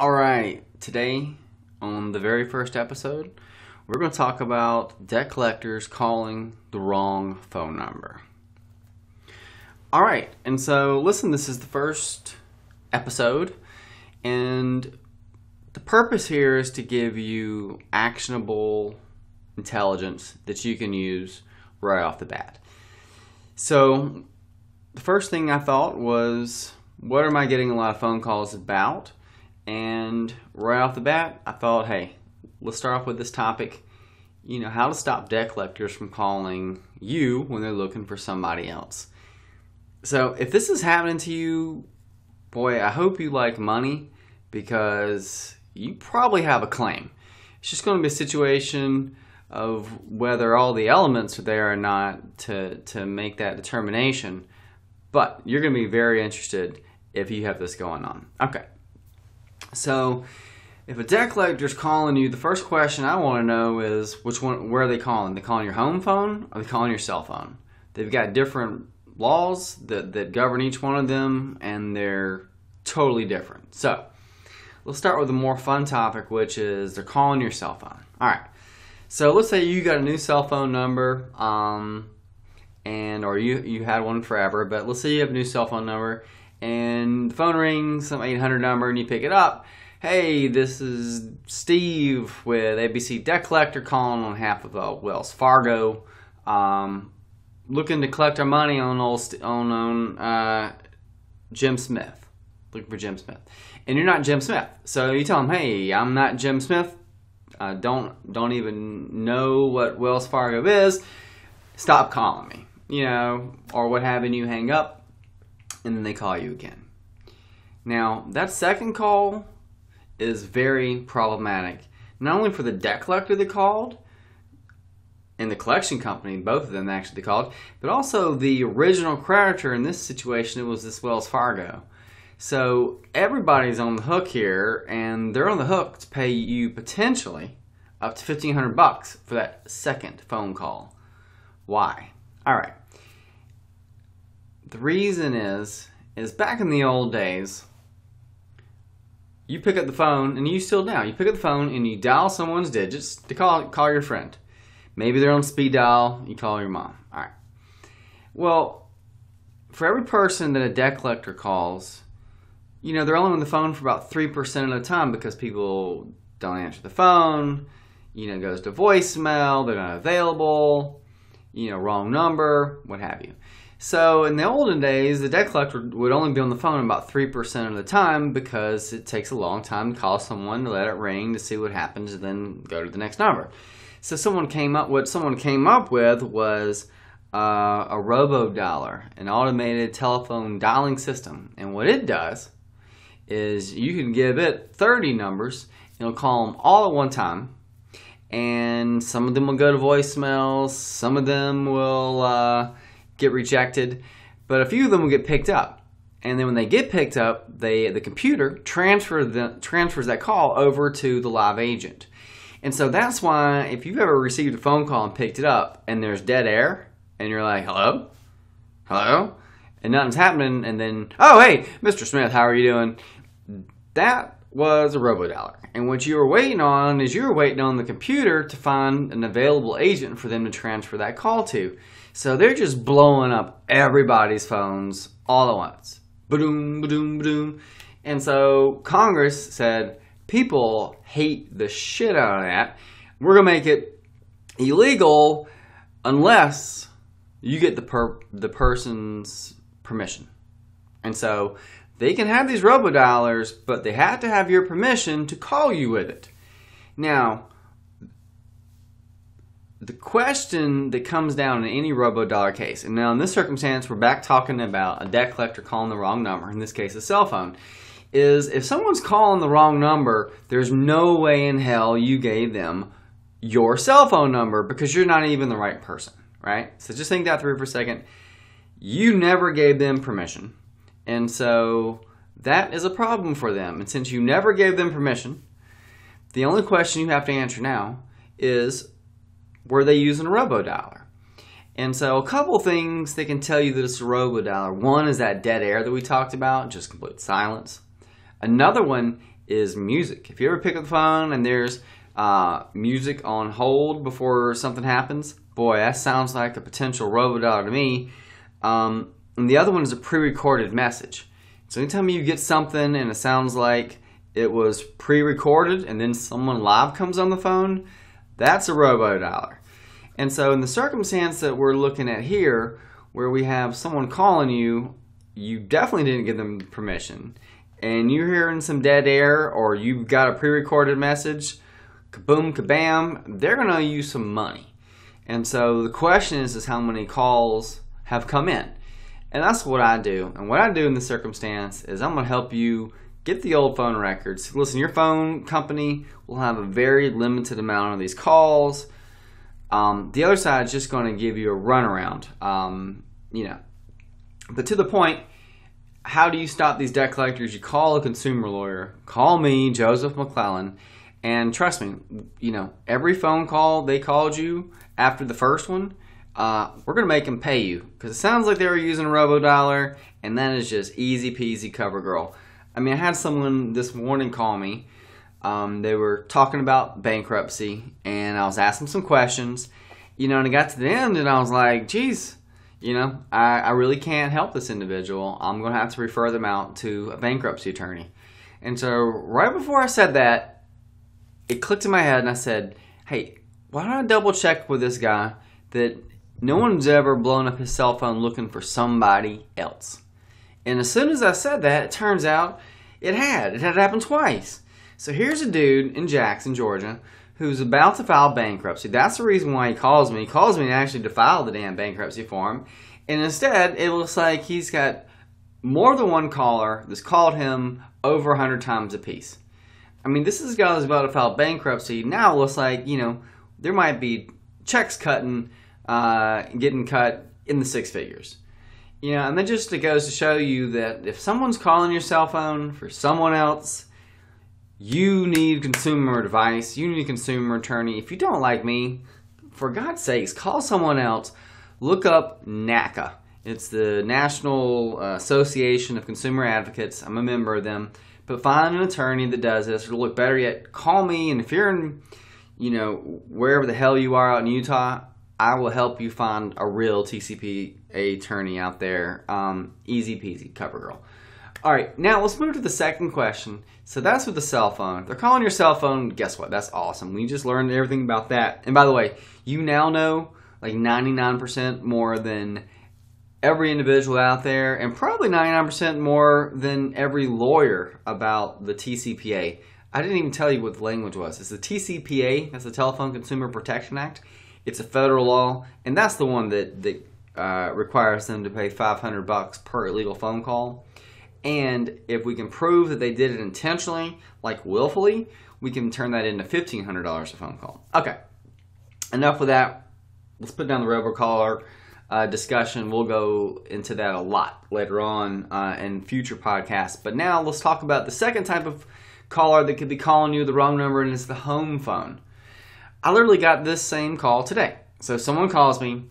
All right, today on the very first episode, we're going to talk about debt collectors calling the wrong phone number. All right, and so listen, this is the first episode, and the purpose here is to give you actionable intelligence that you can use right off the bat. So, the first thing I thought was, what am I getting a lot of phone calls about? And right off the bat, I thought, hey, let's start off with this topic. You know, how to stop debt collectors from calling you when they're looking for somebody else. So, if this is happening to you, boy, I hope you like money because you probably have a claim. It's just going to be a situation of whether all the elements are there or not to, to make that determination. But you're going to be very interested if you have this going on. Okay. So if a debt collector's calling you, the first question I want to know is which one where are they calling? they calling your home phone or they calling your cell phone? They've got different laws that, that govern each one of them and they're totally different. So let's start with a more fun topic, which is they're calling your cell phone. Alright. So let's say you got a new cell phone number, um, and or you you had one forever, but let's say you have a new cell phone number and the phone rings, some 800 number, and you pick it up. Hey, this is Steve with ABC Debt Collector calling on behalf of uh, Wells Fargo. Um, looking to collect our money on old on, on uh, Jim Smith. Looking for Jim Smith, and you're not Jim Smith. So you tell him, "Hey, I'm not Jim Smith. I don't don't even know what Wells Fargo is. Stop calling me." You know, or what have you. Hang up and then they call you again. Now, that second call is very problematic, not only for the debt collector that called and the collection company, both of them actually called, but also the original creditor in this situation, it was this Wells Fargo. So everybody's on the hook here, and they're on the hook to pay you potentially up to 1500 bucks for that second phone call. Why? All right. The reason is, is back in the old days, you pick up the phone, and you still now, you pick up the phone and you dial someone's digits to call, call your friend. Maybe they're on speed dial, you call your mom. All right. Well, for every person that a debt collector calls, you know, they're only on the phone for about 3% of the time because people don't answer the phone, you know, goes to voicemail, they're not available, you know, wrong number, what have you. So in the olden days, the debt collector would only be on the phone about 3% of the time because it takes a long time to call someone, to let it ring, to see what happens, and then go to the next number. So someone came up, what someone came up with was uh, a robo-dollar, an automated telephone dialing system. And what it does is you can give it 30 numbers, it'll call them all at one time, and some of them will go to voicemails, some of them will... Uh, get rejected, but a few of them will get picked up. And then when they get picked up, they the computer transfer the, transfers that call over to the live agent. And so that's why if you've ever received a phone call and picked it up and there's dead air and you're like, hello? Hello? And nothing's happening. And then, oh, hey, Mr. Smith, how are you doing? That was a robodollar. And what you were waiting on is you were waiting on the computer to find an available agent for them to transfer that call to. So they're just blowing up everybody's phones all at once. Boom, boom, boom. And so Congress said, people hate the shit out of that. We're going to make it illegal unless you get the per- the person's permission. And so they can have these robo dollars, but they have to have your permission to call you with it. Now, the question that comes down in any robo-dollar case, and now in this circumstance, we're back talking about a debt collector calling the wrong number, in this case a cell phone, is if someone's calling the wrong number, there's no way in hell you gave them your cell phone number because you're not even the right person, right? So just think that through for a second. You never gave them permission, and so that is a problem for them. And since you never gave them permission, the only question you have to answer now is were they using a robodollar? And so a couple things that can tell you that it's a robodollar. One is that dead air that we talked about, just complete silence. Another one is music. If you ever pick up the phone and there's uh, music on hold before something happens, boy, that sounds like a potential robodollar to me. Um, and the other one is a pre-recorded message. So anytime you get something and it sounds like it was pre-recorded and then someone live comes on the phone, that's a robo And so in the circumstance that we're looking at here, where we have someone calling you, you definitely didn't give them permission, and you're hearing some dead air or you've got a pre-recorded message, kaboom, kabam, they're gonna use some money. And so the question is, is how many calls have come in? And that's what I do. And what I do in this circumstance is I'm gonna help you get the old phone records. Listen, your phone company will have a very limited amount of these calls. Um, the other side is just going to give you a runaround, um, you know. But to the point, how do you stop these debt collectors? You call a consumer lawyer. Call me, Joseph McClellan, and trust me, you know every phone call they called you after the first one, uh, we're gonna make them pay you because it sounds like they were using a RoboDollar, and that is just easy peasy cover girl. I mean, I had someone this morning call me. Um, they were talking about bankruptcy, and I was asking some questions, you know, and I got to the end, and I was like, geez, you know, I, I really can't help this individual. I'm going to have to refer them out to a bankruptcy attorney. And so, right before I said that, it clicked in my head, and I said, hey, why don't I double check with this guy that no one's ever blown up his cell phone looking for somebody else? And as soon as I said that, it turns out it had. It had happened twice. So here's a dude in Jackson, Georgia, who's about to file bankruptcy. That's the reason why he calls me. He calls me to actually to file the damn bankruptcy form. And instead, it looks like he's got more than one caller that's called him over 100 times apiece. I mean, this is a guy that's about to file bankruptcy. Now it looks like, you know, there might be checks cutting, uh, getting cut in the six figures. You know, and that just it goes to show you that if someone's calling your cell phone for someone else, you need consumer advice, you need a consumer attorney. If you don't like me, for God's sakes, call someone else. Look up NACA. It's the National Association of Consumer Advocates. I'm a member of them. But find an attorney that does this, It'll look better yet, call me. And if you're in, you know, wherever the hell you are out in Utah, I will help you find a real TCP attorney out there. Um, easy peasy, CoverGirl. All right, now let's move to the second question. So that's with the cell phone. They're calling your cell phone. Guess what? That's awesome. We just learned everything about that. And by the way, you now know like 99% more than every individual out there, and probably 99% more than every lawyer about the TCPA. I didn't even tell you what the language was. It's the TCPA, that's the Telephone Consumer Protection Act. It's a federal law, and that's the one that that uh, requires them to pay 500 bucks per illegal phone call. And if we can prove that they did it intentionally, like willfully, we can turn that into $1,500 a phone call. Okay, enough with that. Let's put down the robocaller uh, discussion. We'll go into that a lot later on uh, in future podcasts. But now let's talk about the second type of caller that could be calling you the wrong number, and it's the home phone. I literally got this same call today. So someone calls me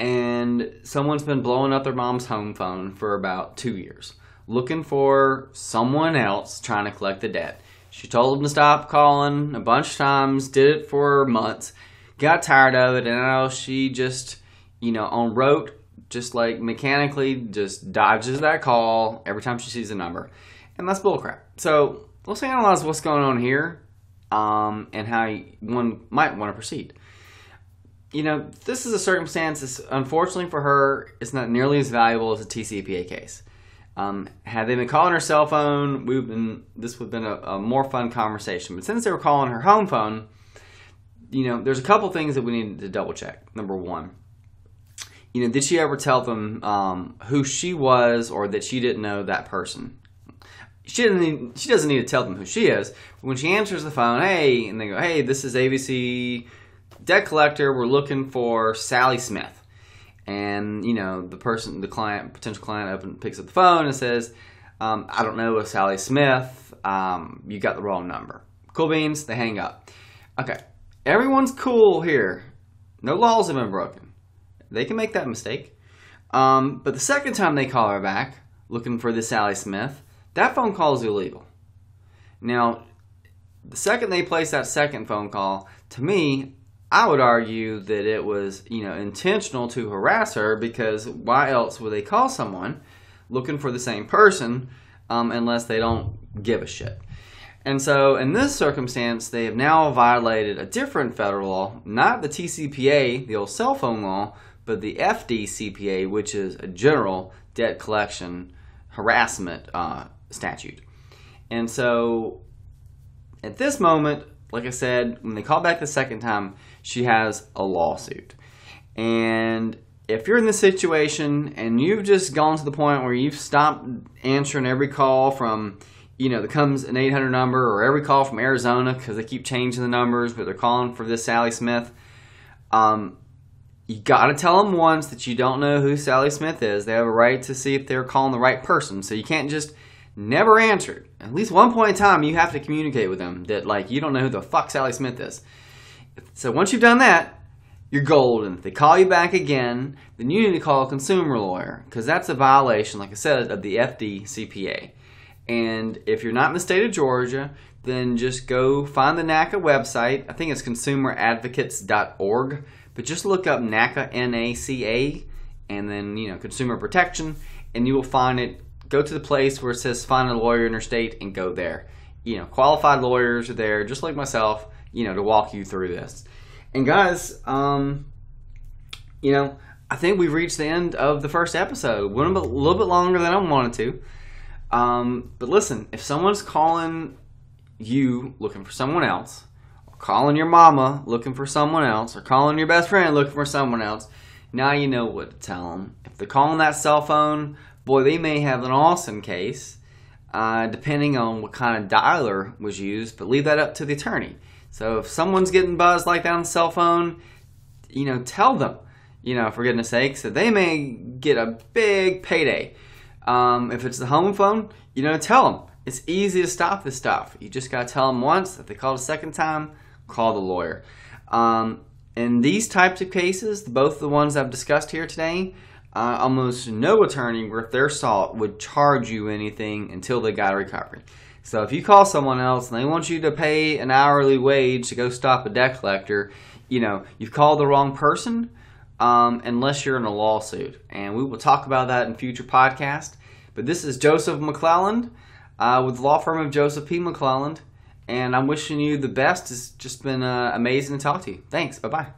and someone's been blowing up their mom's home phone for about two years, looking for someone else trying to collect the debt. She told them to stop calling a bunch of times, did it for months, got tired of it, and now she just, you know, on rote, just like mechanically, just dodges that call every time she sees the number. And that's bullcrap. So let's analyze what's going on here um, and how one might want to proceed. You know, this is a circumstance. That's, unfortunately for her, it's not nearly as valuable as a TCPA case. Um, had they been calling her cell phone, we've been this would have been a, a, more fun conversation. But since they were calling her home phone, you know, there's a couple things that we needed to double check. Number one, you know, did she ever tell them um, who she was or that she didn't know that person? she doesn't need, she doesn't need to tell them who she is. When she answers the phone, hey, and they go, hey, this is ABC debt collector. We're looking for Sally Smith. And you know the person, the client, potential client, up and picks up the phone and says, um, "I don't know a Sally Smith. Um, you got the wrong number." Cool beans. They hang up. Okay, everyone's cool here. No laws have been broken. They can make that mistake. Um, but the second time they call her back, looking for the Sally Smith, that phone call is illegal. Now, the second they placed that second phone call, to me, I would argue that it was, you know, intentional to harass her because why else would they call someone looking for the same person um, unless they don't give a shit? And so, in this circumstance, they have now violated a different federal law, not the TCPA, the old cell phone law, but the FDCPA, which is a general debt collection harassment uh, statute. And so at this moment, like I said, when they call back the second time, she has a lawsuit. And if you're in this situation and you've just gone to the point where you've stopped answering every call from, you know, that comes an 800 number or every call from Arizona because they keep changing the numbers, but they're calling for this Sally Smith. Um, you got to tell them once that you don't know who Sally Smith is. They have a right to see if they're calling the right person. So you can't just never answered. At least one point in time, you have to communicate with them that like you don't know who the fuck Sally Smith is. So once you've done that, you're golden. If they call you back again, then you need to call a consumer lawyer because that's a violation, like I said, of the FDCPA. And if you're not in the state of Georgia, then just go find the NACA website. I think it's consumeradvocates.org, but just look up NACA, N A C A, and then, you know, consumer protection, and you will find it go to the place where it says find a lawyer in your state and go there. You know, qualified lawyers are there, just like myself, you know, to walk you through this. And guys, um, you know, I think we've reached the end of the first episode. Went a little bit longer than I wanted to. Um, but listen, if someone's calling you looking for someone else, or calling your mama looking for someone else, or calling your best friend looking for someone else, now you know what to tell them. If they're calling that cell phone boy, they may have an awesome case, uh, depending on what kind of dialer was used, but leave that up to the attorney. So if someone's getting buzzed like that on the cell phone, you know, tell them, you know, for goodness sake, so they may get a big payday. Um, if it's the home phone, you know, tell them. It's easy to stop this stuff. You just gotta tell them once. If they call a second time, call the lawyer. Um, in these types of cases, both the ones I've discussed here today, uh, almost no attorney worth their salt would charge you anything until they got a recovery. So if you call someone else and they want you to pay an hourly wage to go stop a debt collector, you know, you've called the wrong person um, unless you're in a lawsuit. And we will talk about that in future podcasts. But this is Joseph McClelland uh, with law firm of Joseph P. McClelland. And I'm wishing you the best. It's just been uh, amazing to talk to you. Thanks. Bye-bye.